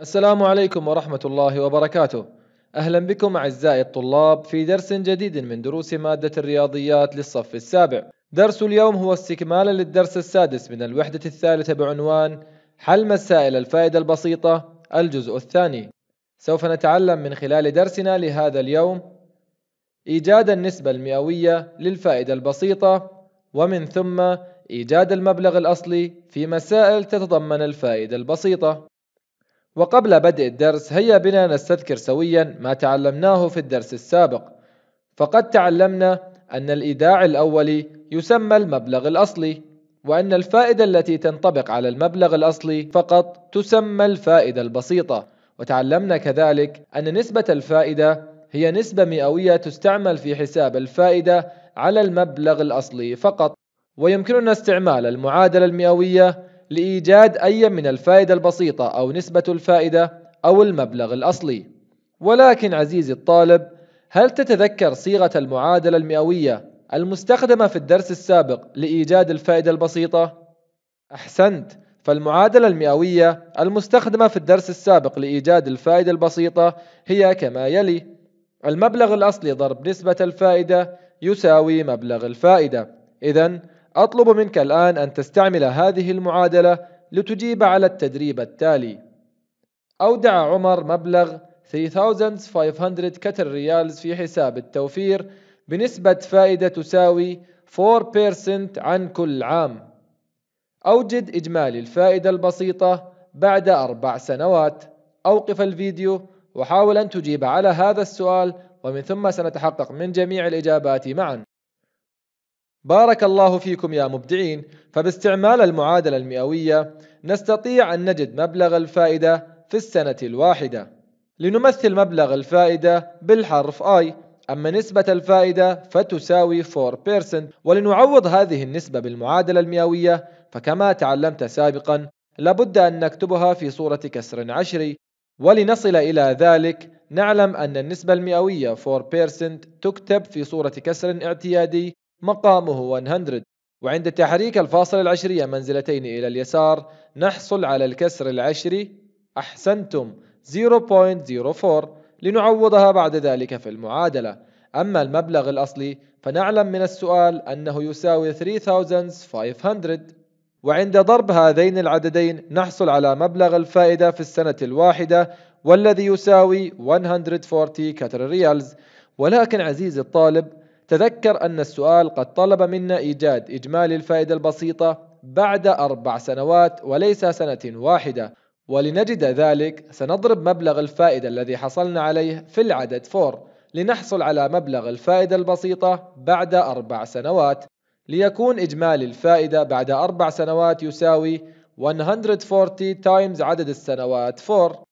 السلام عليكم ورحمة الله وبركاته أهلا بكم أعزائي الطلاب في درس جديد من دروس مادة الرياضيات للصف السابع درس اليوم هو استكمالا للدرس السادس من الوحدة الثالثة بعنوان حل مسائل الفائدة البسيطة الجزء الثاني سوف نتعلم من خلال درسنا لهذا اليوم إيجاد النسبة المئوية للفائدة البسيطة ومن ثم إيجاد المبلغ الأصلي في مسائل تتضمن الفائدة البسيطة وقبل بدء الدرس هيا بنا نستذكر سويا ما تعلمناه في الدرس السابق فقد تعلمنا أن الإيداع الأولي يسمى المبلغ الأصلي وأن الفائدة التي تنطبق على المبلغ الأصلي فقط تسمى الفائدة البسيطة وتعلمنا كذلك أن نسبة الفائدة هي نسبة مئوية تستعمل في حساب الفائدة على المبلغ الأصلي فقط ويمكننا استعمال المعادلة المئوية لإيجاد أي من الفائدة البسيطة أو نسبة الفائدة أو المبلغ الأصلي ولكن عزيزي الطالب هل تتذكر صيغة المعادلة المئوية المستخدمة في الدرس السابق لإيجاد الفائدة البسيطة؟ أحسنت فالمعادلة المئوية المستخدمة في الدرس السابق لإيجاد الفائدة البسيطة هي كما يلي المبلغ الأصلي ضرب نسبة الفائدة يساوي مبلغ الفائدة إذن أطلب منك الآن أن تستعمل هذه المعادلة لتجيب على التدريب التالي أودع عمر مبلغ 3500 كتر ريالز في حساب التوفير بنسبة فائدة تساوي 4% عن كل عام أوجد إجمالي الفائدة البسيطة بعد أربع سنوات أوقف الفيديو وحاول أن تجيب على هذا السؤال ومن ثم سنتحقق من جميع الإجابات معا بارك الله فيكم يا مبدعين فباستعمال المعادلة المئوية نستطيع أن نجد مبلغ الفائدة في السنة الواحدة لنمثل مبلغ الفائدة بالحرف I أما نسبة الفائدة فتساوي 4% ولنعوض هذه النسبة بالمعادلة المئوية فكما تعلمت سابقا لابد أن نكتبها في صورة كسر عشري ولنصل إلى ذلك نعلم أن النسبة المئوية 4% تكتب في صورة كسر اعتيادي مقامه 100 وعند تحريك الفاصل العشرية منزلتين إلى اليسار نحصل على الكسر العشري أحسنتم 0.04 لنعوضها بعد ذلك في المعادلة أما المبلغ الأصلي فنعلم من السؤال أنه يساوي 3500 وعند ضرب هذين العددين نحصل على مبلغ الفائدة في السنة الواحدة والذي يساوي 140 كتر ريالز ولكن عزيزي الطالب تذكر أن السؤال قد طلب منا إيجاد إجمالي الفائدة البسيطة بعد أربع سنوات وليس سنة واحدة ولنجد ذلك سنضرب مبلغ الفائدة الذي حصلنا عليه في العدد 4 لنحصل على مبلغ الفائدة البسيطة بعد أربع سنوات ليكون إجمالي الفائدة بعد أربع سنوات يساوي 140 تايمز عدد السنوات 4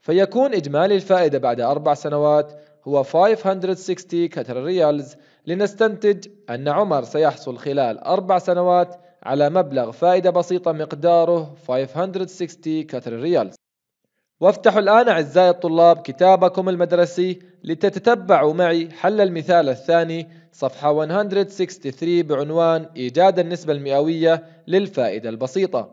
فيكون إجمالي الفائدة بعد أربع سنوات هو 560 كتر ريالز لنستنتج أن عمر سيحصل خلال أربع سنوات على مبلغ فائدة بسيطة مقداره 560 كتر ريال وافتحوا الآن أعزائي الطلاب كتابكم المدرسي لتتتبعوا معي حل المثال الثاني صفحة 163 بعنوان إيجاد النسبة المئوية للفائدة البسيطة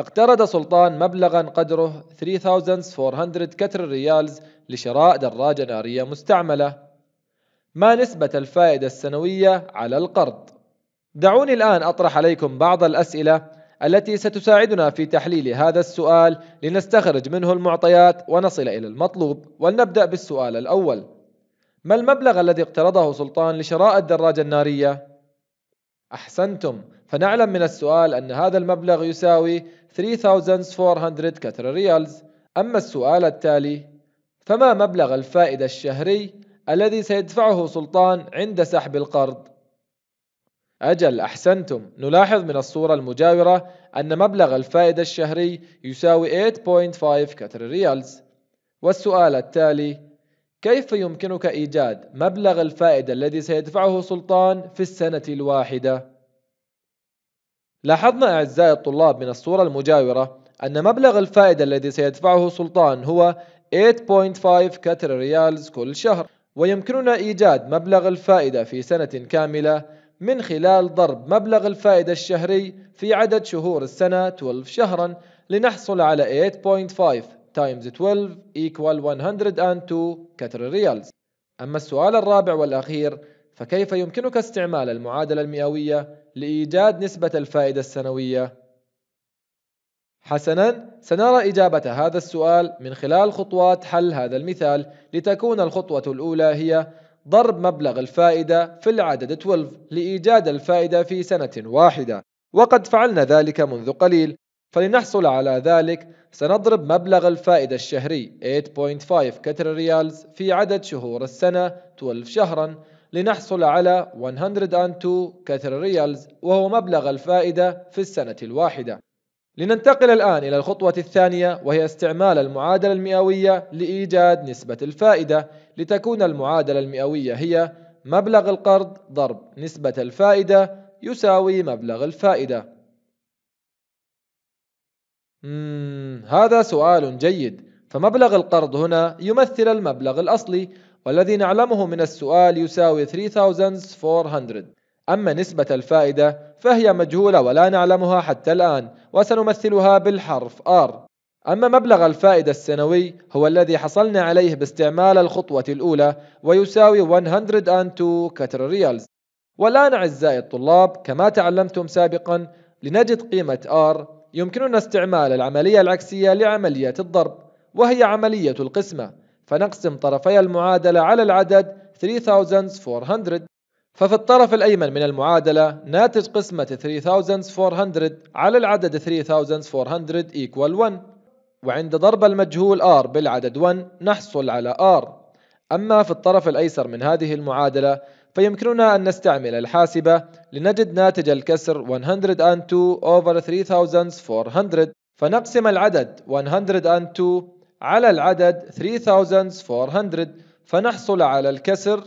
اقترض سلطان مبلغا قدره 3400 كتر ريالز لشراء دراجة نارية مستعملة ما نسبة الفائدة السنوية على القرض؟ دعوني الآن أطرح عليكم بعض الأسئلة التي ستساعدنا في تحليل هذا السؤال لنستخرج منه المعطيات ونصل إلى المطلوب ولنبدأ بالسؤال الأول ما المبلغ الذي اقترضه سلطان لشراء الدراجة النارية؟ أحسنتم فنعلم من السؤال أن هذا المبلغ يساوي 3400 كتر ريالز أما السؤال التالي فما مبلغ الفائدة الشهري الذي سيدفعه سلطان عند سحب القرض أجل أحسنتم نلاحظ من الصورة المجاورة أن مبلغ الفائدة الشهري يساوي 8.5 كتر ريالز والسؤال التالي كيف يمكنك إيجاد مبلغ الفائدة الذي سيدفعه سلطان في السنة الواحدة؟ لاحظنا أعزائي الطلاب من الصورة المجاورة أن مبلغ الفائدة الذي سيدفعه سلطان هو 8.5 كتر ريالز كل شهر ويمكننا إيجاد مبلغ الفائدة في سنة كاملة من خلال ضرب مبلغ الفائدة الشهري في عدد شهور السنة 12 شهرا لنحصل على 8.5 times 12 equal 102 كتر ريالز أما السؤال الرابع والأخير فكيف يمكنك استعمال المعادلة المئوية لإيجاد نسبة الفائدة السنوية؟ حسنا سنرى إجابة هذا السؤال من خلال خطوات حل هذا المثال لتكون الخطوة الأولى هي ضرب مبلغ الفائدة في العدد 12 لإيجاد الفائدة في سنة واحدة وقد فعلنا ذلك منذ قليل فلنحصل على ذلك سنضرب مبلغ الفائدة الشهري 8.5 كتر ريالز في عدد شهور السنة 12 شهرا لنحصل على 102 كتر ريالز وهو مبلغ الفائدة في السنة الواحدة لننتقل الآن إلى الخطوة الثانية وهي استعمال المعادلة المئوية لإيجاد نسبة الفائدة لتكون المعادلة المئوية هي مبلغ القرض ضرب نسبة الفائدة يساوي مبلغ الفائدة هذا سؤال جيد فمبلغ القرض هنا يمثل المبلغ الأصلي والذي نعلمه من السؤال يساوي 3400 أما نسبة الفائدة فهي مجهولة ولا نعلمها حتى الآن وسنمثلها بالحرف R أما مبلغ الفائدة السنوي هو الذي حصلنا عليه باستعمال الخطوة الأولى ويساوي 102 كتر ريالز والآن أعزائي الطلاب كما تعلمتم سابقا لنجد قيمة R يمكننا استعمال العملية العكسية لعملية الضرب وهي عملية القسمة فنقسم طرفي المعادلة على العدد 3400 ففي الطرف الأيمن من المعادلة ناتج قسمة 3400 على العدد 3400 equal 1 وعند ضرب المجهول R بالعدد 1 نحصل على R أما في الطرف الأيسر من هذه المعادلة فيمكننا أن نستعمل الحاسبة لنجد ناتج الكسر 102 over 3400 فنقسم العدد 102 على العدد 3400 فنحصل على الكسر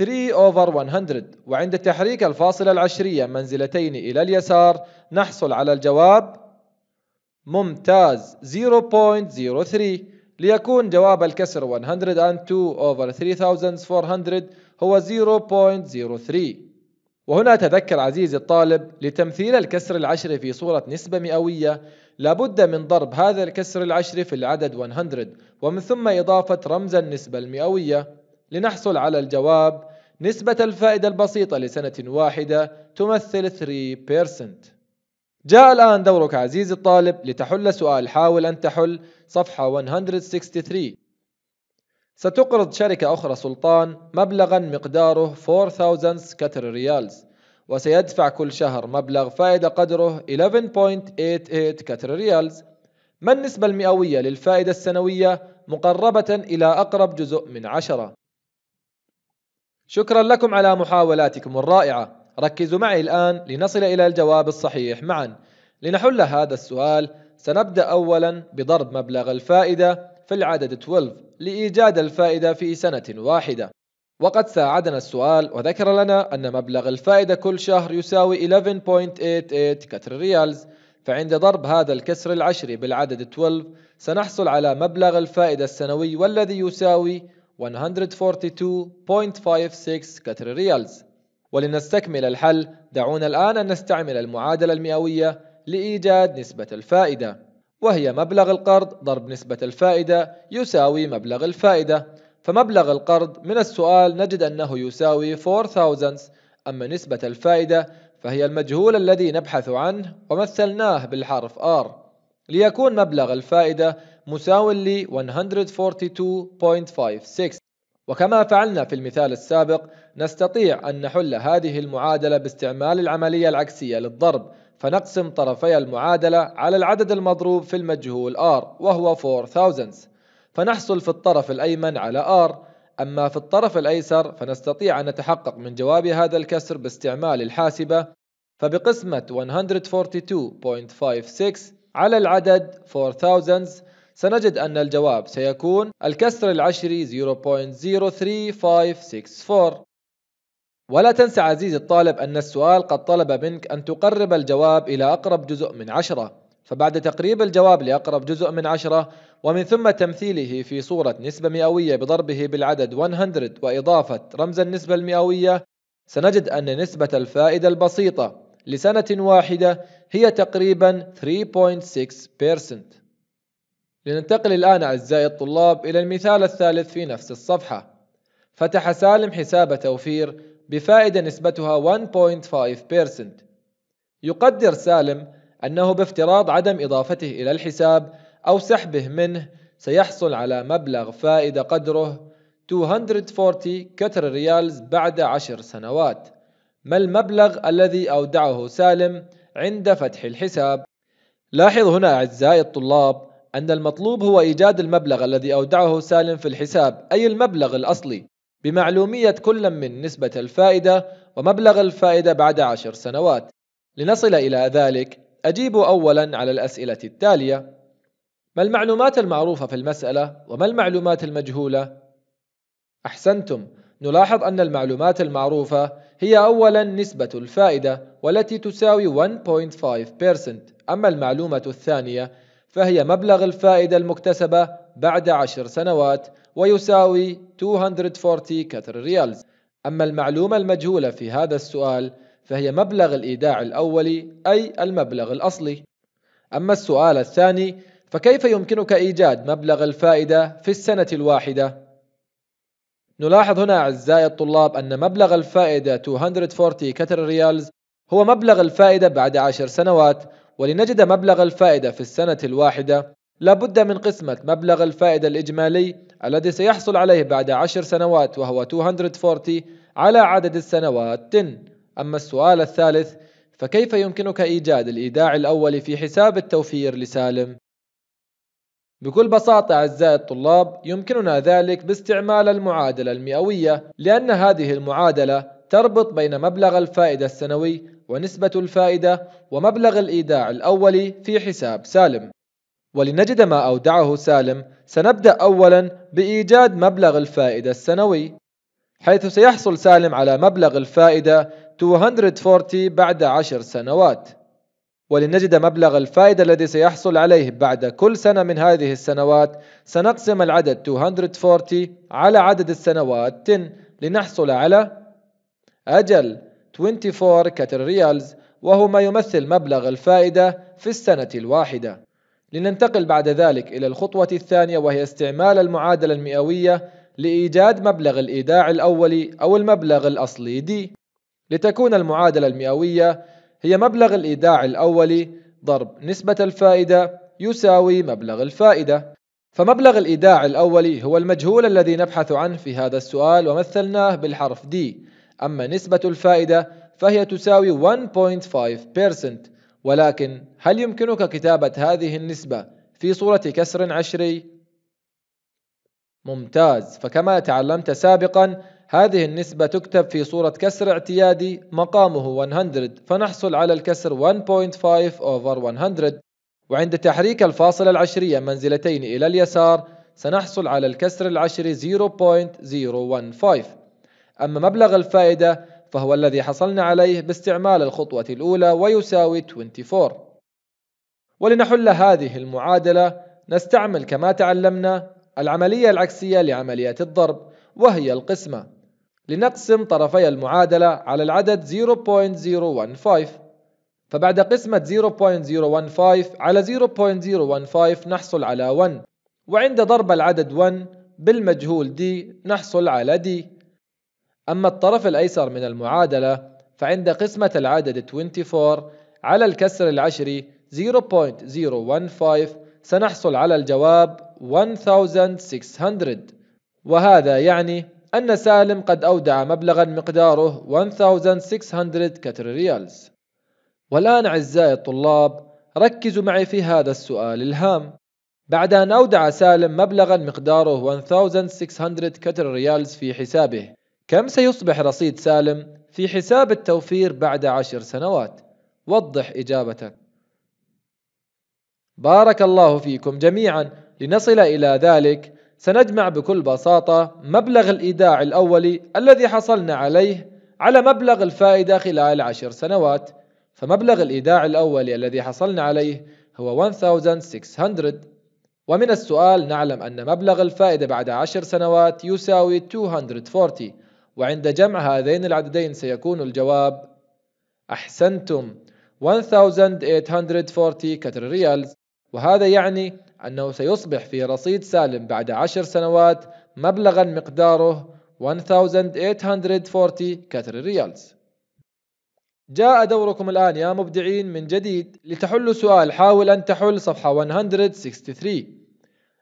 3 over 100 وعند تحريك الفاصلة العشرية منزلتين إلى اليسار نحصل على الجواب ممتاز 0.03 ليكون جواب الكسر 102 over 3400 هو 0.03 وهنا تذكر عزيزي الطالب لتمثيل الكسر العشري في صورة نسبة مئوية لابد من ضرب هذا الكسر العشري في العدد 100 ومن ثم إضافة رمز النسبة المئوية لنحصل على الجواب نسبة الفائدة البسيطة لسنة واحدة تمثل 3% جاء الآن دورك عزيزي الطالب لتحل سؤال حاول أن تحل صفحة 163 ستقرض شركة أخرى سلطان مبلغا مقداره 4000 سكتر ريالز وسيدفع كل شهر مبلغ فائدة قدره 11.88 كتر ريالز ما النسبة المئوية للفائدة السنوية مقربة إلى أقرب جزء من عشرة شكرا لكم على محاولاتكم الرائعة ركزوا معي الآن لنصل إلى الجواب الصحيح معا لنحل هذا السؤال سنبدأ أولا بضرب مبلغ الفائدة في العدد 12 لإيجاد الفائدة في سنة واحدة وقد ساعدنا السؤال وذكر لنا أن مبلغ الفائدة كل شهر يساوي 11.88 كتر ريالز فعند ضرب هذا الكسر العشري بالعدد 12 سنحصل على مبلغ الفائدة السنوي والذي يساوي 142.56 كتر ريالز ولنستكمل الحل دعونا الآن أن نستعمل المعادلة المئوية لإيجاد نسبة الفائدة وهي مبلغ القرض ضرب نسبة الفائدة يساوي مبلغ الفائدة فمبلغ القرض من السؤال نجد أنه يساوي 4000 أما نسبة الفائدة فهي المجهول الذي نبحث عنه ومثلناه بالحرف R ليكون مبلغ الفائدة مساو ل 142.56 وكما فعلنا في المثال السابق نستطيع أن نحل هذه المعادلة باستعمال العملية العكسية للضرب فنقسم طرفي المعادلة على العدد المضروب في المجهول R وهو 4000 فنحصل في الطرف الأيمن على R أما في الطرف الأيسر فنستطيع أن نتحقق من جواب هذا الكسر باستعمال الحاسبة فبقسمة 142.56 على العدد 4000 سنجد أن الجواب سيكون الكسر العشري 0.03564 ولا تنسى عزيزي الطالب أن السؤال قد طلب منك أن تقرب الجواب إلى أقرب جزء من عشرة فبعد تقريب الجواب لأقرب جزء من عشرة ومن ثم تمثيله في صورة نسبة مئوية بضربه بالعدد 100 وإضافة رمز النسبة المئوية سنجد أن نسبة الفائدة البسيطة لسنة واحدة هي تقريبا 3.6% لننتقل الآن أعزائي الطلاب إلى المثال الثالث في نفس الصفحة فتح سالم حساب توفير بفائدة نسبتها 1.5% يقدر سالم أنه بافتراض عدم إضافته إلى الحساب أو سحبه منه سيحصل على مبلغ فائدة قدره 240 كتر ريالز بعد عشر سنوات ما المبلغ الذي أودعه سالم عند فتح الحساب؟ لاحظ هنا أعزائي الطلاب أن المطلوب هو إيجاد المبلغ الذي أودعه سالم في الحساب أي المبلغ الأصلي بمعلومية كل من نسبة الفائدة ومبلغ الفائدة بعد عشر سنوات لنصل إلى ذلك أجيب أولا على الأسئلة التالية ما المعلومات المعروفة في المسألة وما المعلومات المجهولة؟ أحسنتم نلاحظ أن المعلومات المعروفة هي أولا نسبة الفائدة والتي تساوي 1.5% أما المعلومة الثانية فهي مبلغ الفائدة المكتسبة بعد عشر سنوات ويساوي 240 كتر ريالز أما المعلومة المجهولة في هذا السؤال فهي مبلغ الإيداع الأولي أي المبلغ الأصلي أما السؤال الثاني فكيف يمكنك إيجاد مبلغ الفائدة في السنة الواحدة؟ نلاحظ هنا أعزائي الطلاب أن مبلغ الفائدة 240 كتر ريالز هو مبلغ الفائدة بعد عشر سنوات ولنجد مبلغ الفائدة في السنة الواحدة لابد من قسمة مبلغ الفائدة الإجمالي الذي سيحصل عليه بعد عشر سنوات وهو 240 على عدد السنوات 10 أما السؤال الثالث فكيف يمكنك إيجاد الإيداع الأول في حساب التوفير لسالم؟ بكل بساطة أعزائي الطلاب يمكننا ذلك باستعمال المعادلة المئوية لأن هذه المعادلة تربط بين مبلغ الفائدة السنوي ونسبة الفائدة ومبلغ الإيداع الأولي في حساب سالم ولنجد ما أودعه سالم سنبدأ أولا بإيجاد مبلغ الفائدة السنوي حيث سيحصل سالم على مبلغ الفائدة 240 بعد عشر سنوات ولنجد مبلغ الفائدة الذي سيحصل عليه بعد كل سنة من هذه السنوات سنقسم العدد 240 على عدد السنوات 10 لنحصل على أجل 24 كتر ريالز وهو ما يمثل مبلغ الفائدة في السنة الواحدة لننتقل بعد ذلك إلى الخطوة الثانية وهي استعمال المعادلة المئوية لإيجاد مبلغ الإيداع الأولي أو المبلغ الأصلي دي لتكون المعادلة المئوية هي مبلغ الإيداع الأولي ضرب نسبة الفائدة يساوي مبلغ الفائدة فمبلغ الإيداع الأولي هو المجهول الذي نبحث عنه في هذا السؤال ومثلناه بالحرف D أما نسبة الفائدة فهي تساوي 1.5% ولكن هل يمكنك كتابة هذه النسبة في صورة كسر عشري؟ ممتاز فكما تعلمت سابقا هذه النسبة تكتب في صورة كسر اعتيادي مقامه 100 فنحصل على الكسر 1.5 over 100 وعند تحريك الفاصلة العشرية منزلتين إلى اليسار سنحصل على الكسر العشري 0.015 أما مبلغ الفائدة فهو الذي حصلنا عليه باستعمال الخطوة الأولى ويساوي 24 ولنحل هذه المعادلة نستعمل كما تعلمنا العملية العكسية لعملية الضرب وهي القسمة لنقسم طرفي المعادلة على العدد 0.015 فبعد قسمة 0.015 على 0.015 نحصل على 1 وعند ضرب العدد 1 بالمجهول d نحصل على d أما الطرف الأيسر من المعادلة فعند قسمة العدد 24 على الكسر العشري 0.015 سنحصل على الجواب 1600 وهذا يعني أن سالم قد أودع مبلغا مقداره 1600 كتر ريالز والآن أعزائي الطلاب ركزوا معي في هذا السؤال الهام بعد أن أودع سالم مبلغا مقداره 1600 كتر ريالز في حسابه كم سيصبح رصيد سالم في حساب التوفير بعد عشر سنوات وضح إجابتك بارك الله فيكم جميعا لنصل إلى ذلك سنجمع بكل بساطة مبلغ الإيداع الأولي الذي حصلنا عليه على مبلغ الفائدة خلال عشر سنوات فمبلغ الإيداع الأولي الذي حصلنا عليه هو 1600 ومن السؤال نعلم أن مبلغ الفائدة بعد عشر سنوات يساوي 240 وعند جمع هذين العددين سيكون الجواب أحسنتم 1840 كتر ريالز وهذا يعني أنه سيصبح في رصيد سالم بعد عشر سنوات مبلغا مقداره 1840 كتر ريالز جاء دوركم الآن يا مبدعين من جديد لتحلوا سؤال حاول أن تحل صفحة 163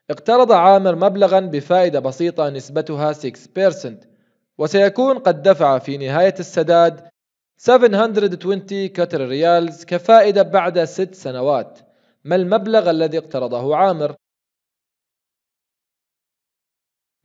اقترض عامر مبلغا بفائدة بسيطة نسبتها 6% وسيكون قد دفع في نهاية السداد 720 كتر ريالز كفائدة بعد ست سنوات ما المبلغ الذي اقترضه عامر؟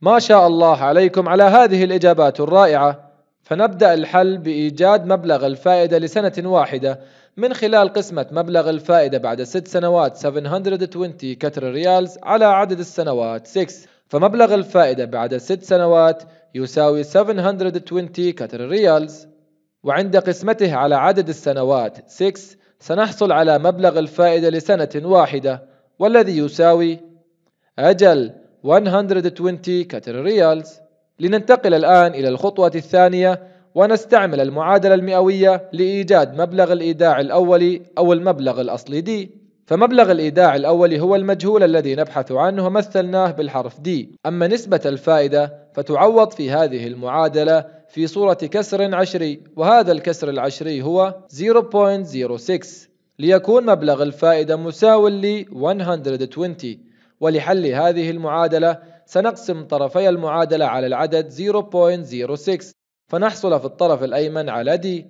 ما شاء الله عليكم على هذه الإجابات الرائعة فنبدأ الحل بإيجاد مبلغ الفائدة لسنة واحدة من خلال قسمة مبلغ الفائدة بعد ست سنوات 720 كتر ريالز على عدد السنوات 6 فمبلغ الفائدة بعد ست سنوات يساوي 720 كتر ريالز وعند قسمته على عدد السنوات 6 سنحصل على مبلغ الفائدة لسنة واحدة والذي يساوي أجل 120 كتر ريالز لننتقل الآن إلى الخطوة الثانية ونستعمل المعادلة المئوية لإيجاد مبلغ الإيداع الأولي أو المبلغ الأصلي دي فمبلغ الإيداع الأولي هو المجهول الذي نبحث عنه ومثلناه بالحرف دي أما نسبة الفائدة فتعوض في هذه المعادلة في صورة كسر عشري وهذا الكسر العشري هو 0.06 ليكون مبلغ الفائدة مساو ل 120 ولحل هذه المعادلة سنقسم طرفي المعادلة على العدد 0.06 فنحصل في الطرف الأيمن على دي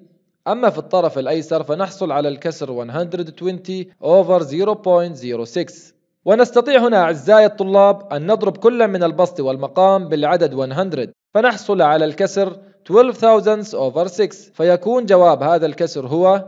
أما في الطرف الأيسر فنحصل على الكسر 120 over 0.06 ونستطيع هنا أعزائي الطلاب أن نضرب كل من البسط والمقام بالعدد 100 فنحصل على الكسر 12,000 over 6 فيكون جواب هذا الكسر هو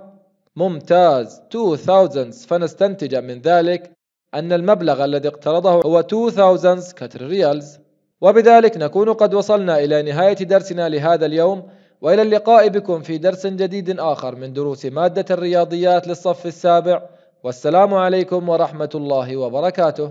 ممتاز 2000 فنستنتج من ذلك أن المبلغ الذي اقترضه هو 2000 كتر ريالز وبذلك نكون قد وصلنا إلى نهاية درسنا لهذا اليوم والى اللقاء بكم في درس جديد اخر من دروس ماده الرياضيات للصف السابع والسلام عليكم ورحمه الله وبركاته